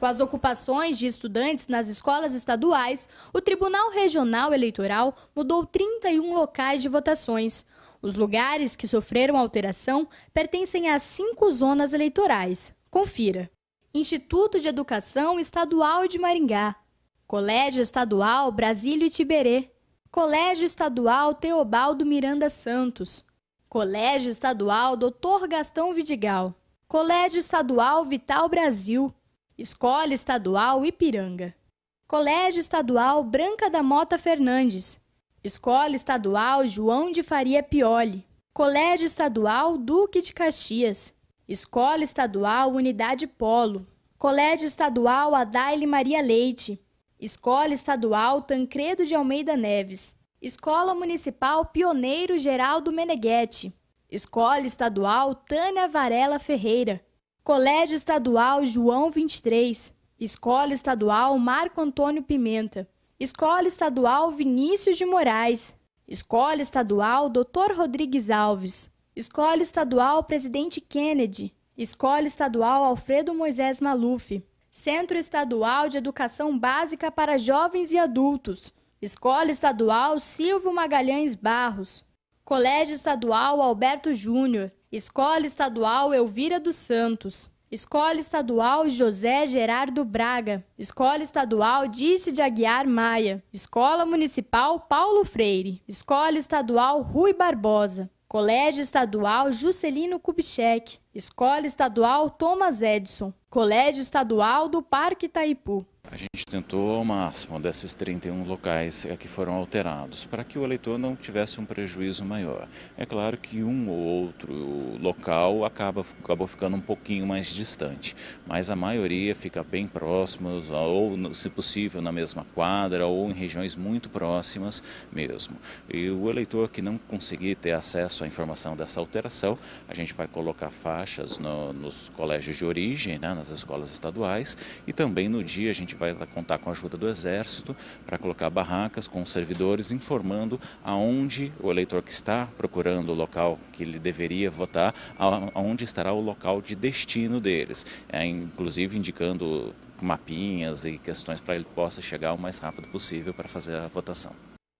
com as ocupações de estudantes nas escolas estaduais, o Tribunal Regional Eleitoral mudou 31 locais de votações. Os lugares que sofreram alteração pertencem a cinco zonas eleitorais. Confira: Instituto de Educação Estadual de Maringá, Colégio Estadual Brasílio e Tiberê, Colégio Estadual Teobaldo Miranda Santos, Colégio Estadual Dr. Gastão Vidigal, Colégio Estadual Vital Brasil, Escola Estadual Ipiranga. Colégio Estadual Branca da Mota Fernandes. Escola Estadual João de Faria Pioli. Colégio Estadual Duque de Caxias. Escola Estadual Unidade Polo. Colégio Estadual Adaile Maria Leite. Escola Estadual Tancredo de Almeida Neves. Escola Municipal Pioneiro Geraldo Meneghetti. Escola Estadual Tânia Varela Ferreira. Colégio Estadual João 23, Escola Estadual Marco Antônio Pimenta, Escola Estadual Vinícius de Moraes, Escola Estadual Dr. Rodrigues Alves, Escola Estadual Presidente Kennedy, Escola Estadual Alfredo Moisés Maluf, Centro Estadual de Educação Básica para Jovens e Adultos, Escola Estadual Silvio Magalhães Barros, Colégio Estadual Alberto Júnior, Escola Estadual Elvira dos Santos. Escola Estadual José Gerardo Braga. Escola Estadual Dice de Aguiar Maia. Escola Municipal Paulo Freire. Escola Estadual Rui Barbosa. Colégio Estadual Juscelino Kubitschek. Escola Estadual Thomas Edison. Colégio Estadual do Parque Itaipu. A gente tentou ao máximo desses 31 locais eh, que foram alterados, para que o eleitor não tivesse um prejuízo maior. É claro que um ou outro local acaba, acabou ficando um pouquinho mais distante, mas a maioria fica bem próximos, ou se possível na mesma quadra, ou em regiões muito próximas mesmo. E o eleitor que não conseguir ter acesso à informação dessa alteração, a gente vai colocar faixas no, nos colégios de origem, né, nas escolas estaduais, e também no dia a gente vai contar com a ajuda do Exército para colocar barracas com os servidores informando aonde o eleitor que está procurando o local que ele deveria votar, aonde estará o local de destino deles. É, inclusive indicando mapinhas e questões para ele possa chegar o mais rápido possível para fazer a votação.